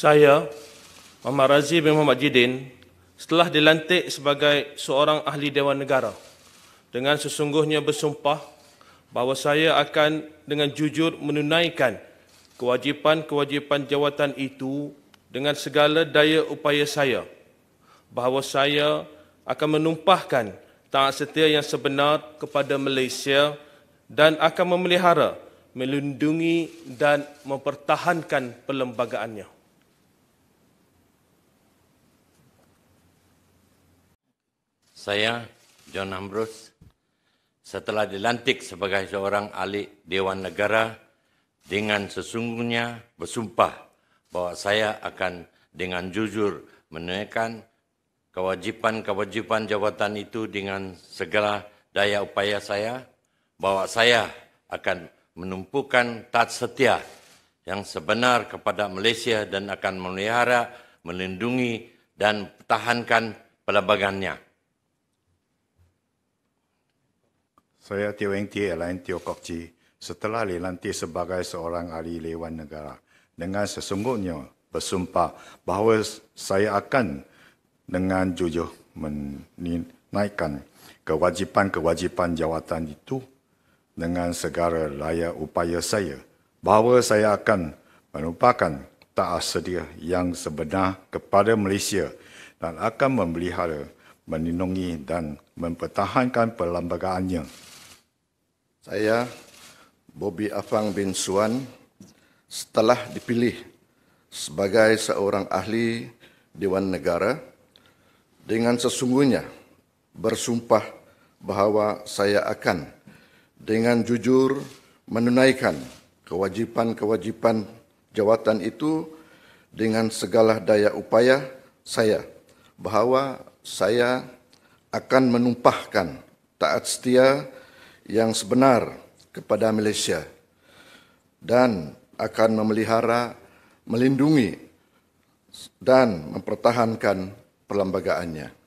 Saya, Muhammad Razi bin Muhammad Jidin, setelah dilantik sebagai seorang ahli Dewan Negara, dengan sesungguhnya bersumpah bahawa saya akan dengan jujur menunaikan kewajipan-kewajipan jawatan itu dengan segala daya upaya saya, bahawa saya akan menumpahkan taat setia yang sebenar kepada Malaysia dan akan memelihara, melindungi dan mempertahankan perlembagaannya. saya John Ambrose setelah dilantik sebagai seorang ahli Dewan Negara dengan sesungguhnya bersumpah bahawa saya akan dengan jujur menunaikan kewajipan-kewajipan jawatan itu dengan segala daya upaya saya bahawa saya akan menumpukan taat setia yang sebenar kepada Malaysia dan akan memelihara, melindungi dan pertahankan pelbagaiannya. Saya Tio Eng Tio Lain Tio Kok Chi setelah dilantik sebagai seorang ahli Lewan Negara dengan sesungguhnya bersumpah bahawa saya akan dengan jujur menaikkan kewajipan-kewajipan jawatan itu dengan segala layak upaya saya bahawa saya akan melupakan taat sedia yang sebenar kepada Malaysia dan akan memelihara, meninungi dan mempertahankan perlembagaannya. Saya Bobby Afang bin Suan setelah dipilih sebagai seorang ahli Dewan Negara dengan sesungguhnya bersumpah bahawa saya akan dengan jujur menunaikan kewajipan-kewajipan jawatan itu dengan segala daya upaya saya bahawa saya akan menumpahkan taat setia kepada yang sebenar kepada Malaysia dan akan memelihara, melindungi dan mempertahankan perlembagaannya.